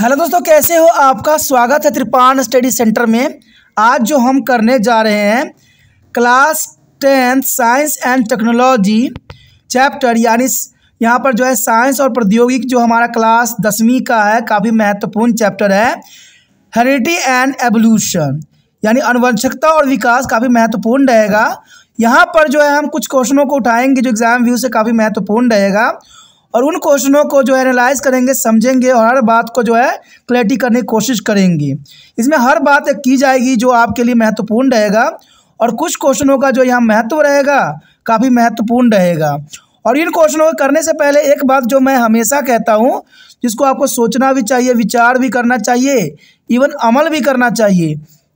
Hello दोस्तों कैसे हो आपका स्वागत है त्रिपान स्टडी सेंटर में आज जो हम करने जा रहे हैं class tenth science and technology chapter यानी यहाँ पर जो है साइंस और प्रौद्योगिक जो हमारा क्लास दसवीं का है काफ़ी महत्वपूर्ण चैप्टर है हेरिटी एंड एवोल्यूशन यानी अनुवंशकता और विकास काफ़ी महत्वपूर्ण रहेगा यहाँ पर जो है हम कुछ क्वेश्चनों को उठाएंगे जो एग्ज़ाम व्यू से काफ़ी महत्वपूर्ण रहेगा और उन क्वेश्चनों को जो एनालाइज करेंगे समझेंगे और हर बात को जो है क्लैरिटी करने की कोशिश करेंगे इसमें हर बात की जाएगी जो आपके लिए महत्वपूर्ण रहेगा और कुछ क्वेश्चनों का जो यहाँ महत्व रहेगा काफ़ी महत्वपूर्ण रहेगा और इन क्वेश्चनों को करने से पहले एक बात जो मैं हमेशा कहता हूँ जिसको आपको सोचना भी चाहिए विचार भी करना चाहिए इवन अमल भी करना चाहिए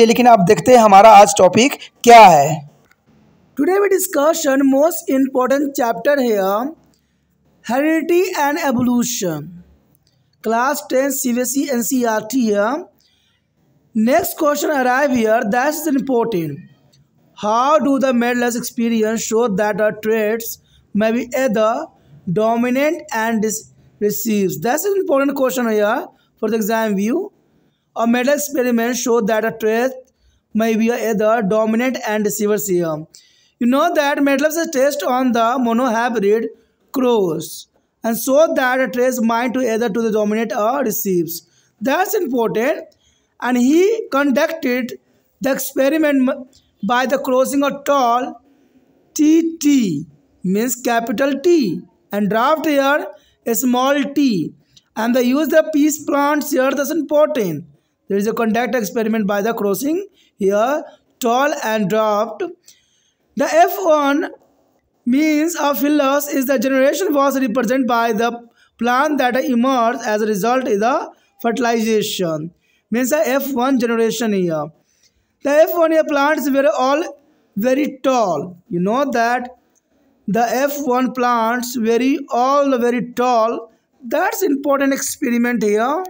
चलिए लेकिन आप देखते हैं हमारा आज टॉपिक क्या है today we discussion most important chapter है heredity and evolution class ten C B S E N C E R T next question arrive here that is important how do the Mendel's experience show that are traits be a the dominant and receives. That is important question here for the exam view A meta experiment showed that a trait may be either dominant and receiver here. You know that MATLAB's test on the monohybrid crows and so that a trace might to either to the dominant or receives. That's important. And he conducted the experiment by the crossing of tall TT means capital T and draft here a small t and they use the peace plants here that's important there is a contact experiment by the crossing here, tall and dropped. The F1 means of fill loss is the generation was represented by the plant that emerged as a result of the fertilization. Means the F1 generation here. The F1 here plants were all very tall. You know that the F1 plants very all very tall. That's important experiment here.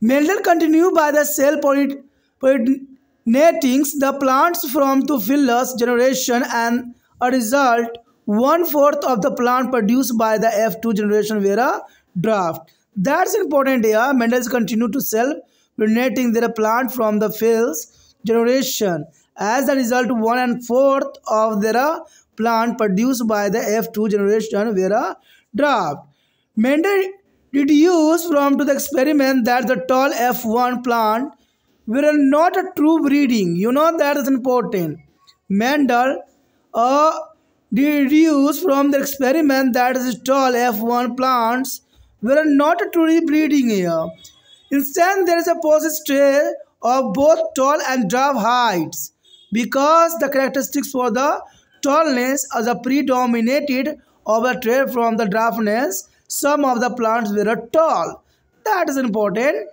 Meldon continued by the cell pollinating the plants from the phyllis generation and a result one-fourth of the plant produced by the F2 generation were a draft. That's important here. Mendels continue to self-pollinating their plant from the phyllis generation. As a result, one and fourth of their plant produced by the F2 generation were a draft. Mendel deduce from to the experiment that the tall F1 plant were not a true breeding. You know that is important. Mendel uh, deduced from the experiment that the tall F1 plants were not truly breeding here. Instead, there is a positive trait of both tall and dwarf heights because the characteristics for the tallness are the predominated over trait from the dwarfness some of the plants were tall. That is important.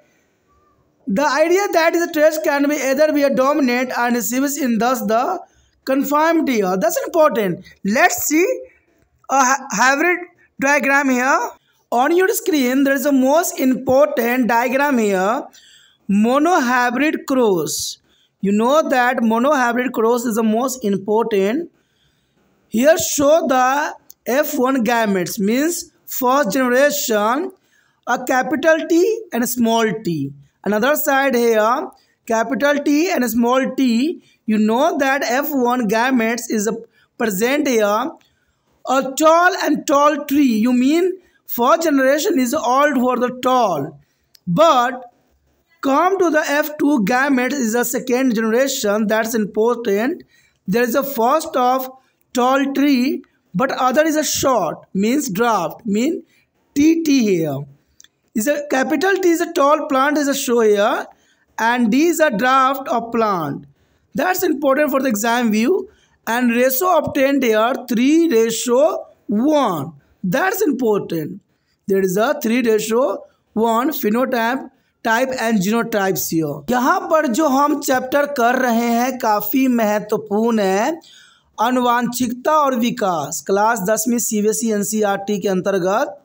The idea that a trait can be either be a dominant and receives in thus the confirmed here. That's important. Let's see a hybrid diagram here. On your screen, there is the most important diagram here. Monohybrid cross. You know that monohybrid cross is the most important. Here show the F1 gametes means first generation a capital T and a small t. Another side here, capital T and a small t, you know that F1 gametes is present here. A tall and tall tree, you mean first generation is old for the tall. But come to the F2 gametes is a second generation, that's important. There is a first of tall tree but other is a short means draft mean tt here is a capital t is a tall plant is a show here and d is a draft of plant that's important for the exam view and ratio obtained here 3 ratio 1 that's important there is a 3 ratio 1 phenotype type and genotype सीओ यहाँ पर जो हम chapter कर रहे हैं काफी महत्वपूर्ण है अनुवांशिकता और विकास क्लास दस में सी बी सी के अंतर्गत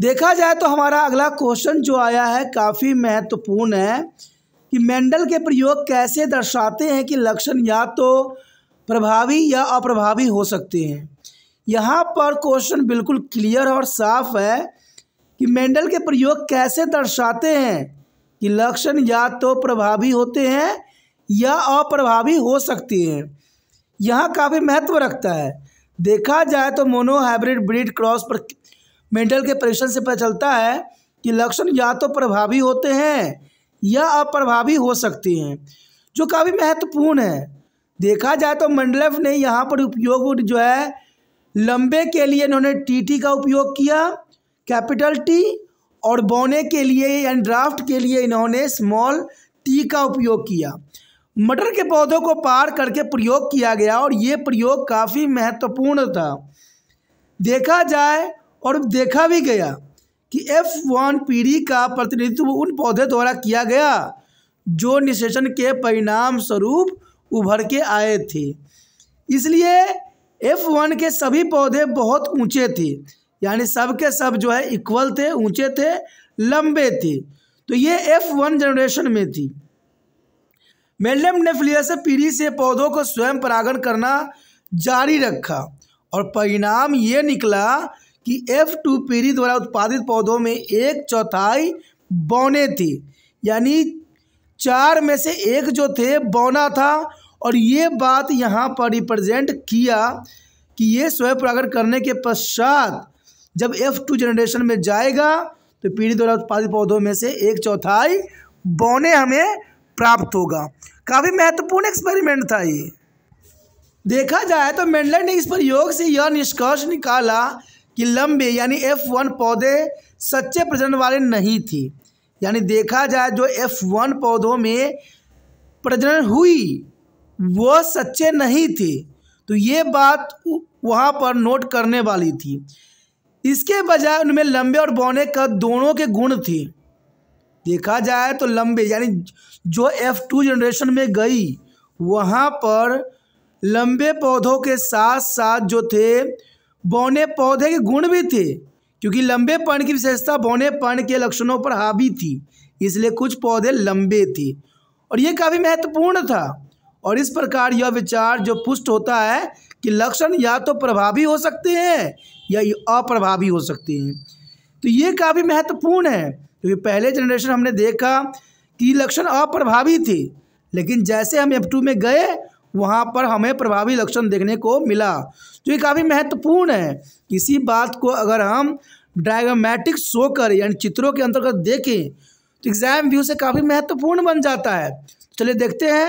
देखा जाए तो हमारा अगला क्वेश्चन जो आया है काफ़ी महत्वपूर्ण है कि मेंडल के प्रयोग कैसे दर्शाते हैं कि लक्षण या तो प्रभावी या अप्रभावी हो सकते हैं यहाँ पर क्वेश्चन बिल्कुल क्लियर और साफ है कि मेंडल के प्रयोग कैसे दर्शाते हैं कि लक्षण या तो प्रभावी होते हैं या अप्रभावी हो सकते हैं यहाँ काफ़ी महत्व रखता है देखा जाए तो मोनोहाइब्रिड ब्रीड क्रॉस पर मेंटल के परीक्षण से पता चलता है कि लक्षण या तो प्रभावी होते हैं या अप्रभावी हो सकते हैं जो काफ़ी महत्वपूर्ण है देखा जाए तो मंडलफ ने यहाँ पर उपयोग जो है लंबे के लिए इन्होंने टीटी का उपयोग किया कैपिटल टी और बौने के लिए एंड ड्राफ्ट के लिए इन्होंने स्मॉल टी का उपयोग किया मटर के पौधों को पार करके प्रयोग किया गया और ये प्रयोग काफ़ी महत्वपूर्ण था देखा जाए और देखा भी गया कि एफ वन पीढ़ी का प्रतिनिधित्व उन पौधे द्वारा किया गया जो निषेचन के परिणाम स्वरूप उभर के आए थे इसलिए एफ वन के सभी पौधे बहुत ऊंचे थे यानी सब के सब जो है इक्वल थे ऊंचे थे लंबे थे तो ये एफ वन जनरेशन में थी मेलम ने फ्लियर से पीढ़ी से पौधों को स्वयं परागण करना जारी रखा और परिणाम ये निकला कि एफ टू पीढ़ी द्वारा उत्पादित पौधों में एक चौथाई बौने थी यानी चार में से एक जो थे बौना था और ये बात यहाँ पर रिप्रेजेंट किया कि ये स्वयं परागण करने के पश्चात जब एफ टू जनरेशन में जाएगा तो पीढ़ी द्वारा उत्पादित पौधों में से एक चौथाई बौने हमें प्राप्त होगा काफ़ी महत्वपूर्ण एक्सपेरिमेंट था ये देखा जाए तो मेंडल ने इस प्रयोग से यह निष्कर्ष निकाला कि लंबे यानी एफ वन पौधे सच्चे प्रजनन वाले नहीं थे यानी देखा जाए जो एफ वन पौधों में प्रजनन हुई वो सच्चे नहीं थे तो ये बात वहाँ पर नोट करने वाली थी इसके बजाय उनमें लंबे और बौने का दोनों के गुण थे देखा जाए तो लंबे यानी जो एफ़ टू जनरेशन में गई वहाँ पर लंबे पौधों के साथ साथ जो थे बौने पौधे के गुण भी थे क्योंकि लंबेपन की विशेषता बौनेपन के लक्षणों पर हावी थी इसलिए कुछ पौधे लंबे थे और ये काफ़ी महत्वपूर्ण था और इस प्रकार यह विचार जो पुष्ट होता है कि लक्षण या तो प्रभावी हो सकते हैं या अप्रभावी हो सकते हैं तो ये काफ़ी महत्वपूर्ण है क्योंकि पहले जनरेशन हमने देखा कि लक्षण अप्रभावी थी लेकिन जैसे हम एफ टू में गए वहाँ पर हमें प्रभावी लक्षण देखने को मिला जो काफ़ी महत्वपूर्ण है किसी बात को अगर हम डायग्रामेटिक कर यानी चित्रों के अंतर्गत देखें तो एग्ज़ाम व्यू से काफ़ी महत्वपूर्ण बन जाता है चलिए देखते हैं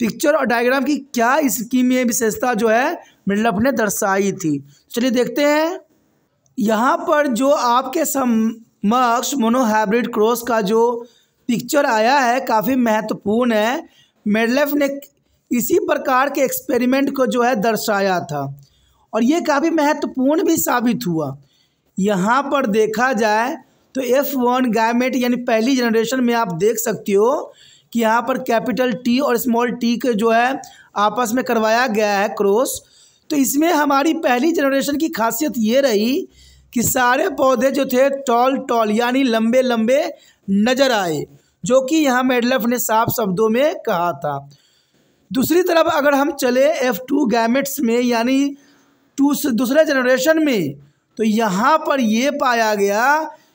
पिक्चर और डायग्राम की क्या इसकी में विशेषता जो है मिडलप ने दर्शाई थी चलिए देखते हैं यहाँ पर जो आपके सम मक्स मोनोहाइब्रिड क्रॉस का जो पिक्चर आया है काफ़ी महत्वपूर्ण है मेडलेफ ने इसी प्रकार के एक्सपेरिमेंट को जो है दर्शाया था और ये काफ़ी महत्वपूर्ण भी साबित हुआ यहाँ पर देखा जाए तो एफ वन गायमेट यानी पहली जनरेशन में आप देख सकते हो कि यहाँ पर कैपिटल टी और स्मॉल टी के जो है आपस में करवाया गया है क्रॉस तो इसमें हमारी पहली जनरेशन की खासियत ये रही कि सारे पौधे जो थे टॉल टॉल यानी लंबे लंबे नजर आए जो कि यहाँ मेडलफ ने साफ शब्दों में कहा था दूसरी तरफ अगर हम चले एफ टू गैमेट्स में यानी टू दूसरे जनरेशन में तो यहाँ पर ये पाया गया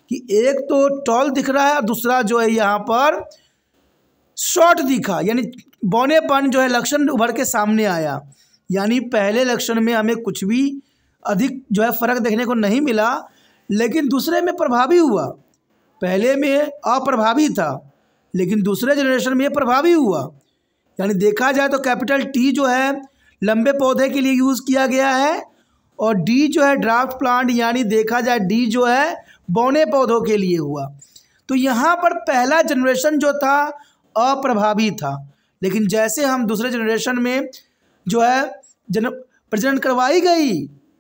कि एक तो टॉल दिख रहा है और दूसरा जो है यहाँ पर शॉर्ट दिखा यानी बौनेपन जो है लक्षण उभर के सामने आया यानी पहले लक्षण में हमें कुछ भी अधिक जो है फ़र्क देखने को नहीं मिला लेकिन दूसरे में प्रभावी हुआ पहले में अप्रभावी था लेकिन दूसरे जनरेशन में प्रभावी हुआ यानी देखा जाए तो कैपिटल टी जो है लंबे पौधे के लिए यूज़ किया गया है और डी जो है ड्राफ्ट प्लांट यानी देखा जाए डी जो है बौने पौधों के लिए हुआ तो यहाँ पर पहला जनरेशन जो था अप्रभावी था लेकिन जैसे हम दूसरे जनरेशन में जो है जन प्रजनन करवाई गई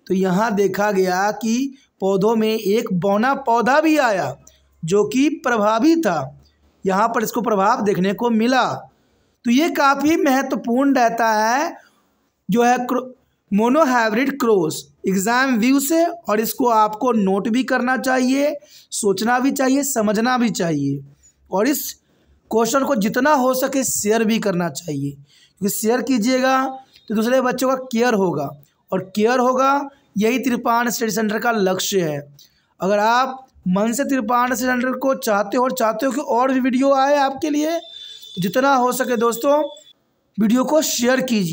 तो यहाँ देखा गया कि पौधों में एक बौना पौधा भी आया जो कि प्रभावी था यहाँ पर इसको प्रभाव देखने को मिला तो ये काफ़ी महत्वपूर्ण रहता है जो है मोनोहाइब्रिड क्रोस एग्ज़ाम व्यू से और इसको आपको नोट भी करना चाहिए सोचना भी चाहिए समझना भी चाहिए और इस क्वेश्चन को जितना हो सके शेयर भी करना चाहिए क्योंकि शेयर कीजिएगा तो दूसरे बच्चों का केयर होगा और केयर होगा यही त्रिपाण स्टडी सेंटर का लक्ष्य है अगर आप मन से त्रिपाण स्टडी सेंटर को चाहते हो और चाहते हो कि और भी वीडियो आए आपके लिए तो जितना हो सके दोस्तों वीडियो को शेयर कीजिए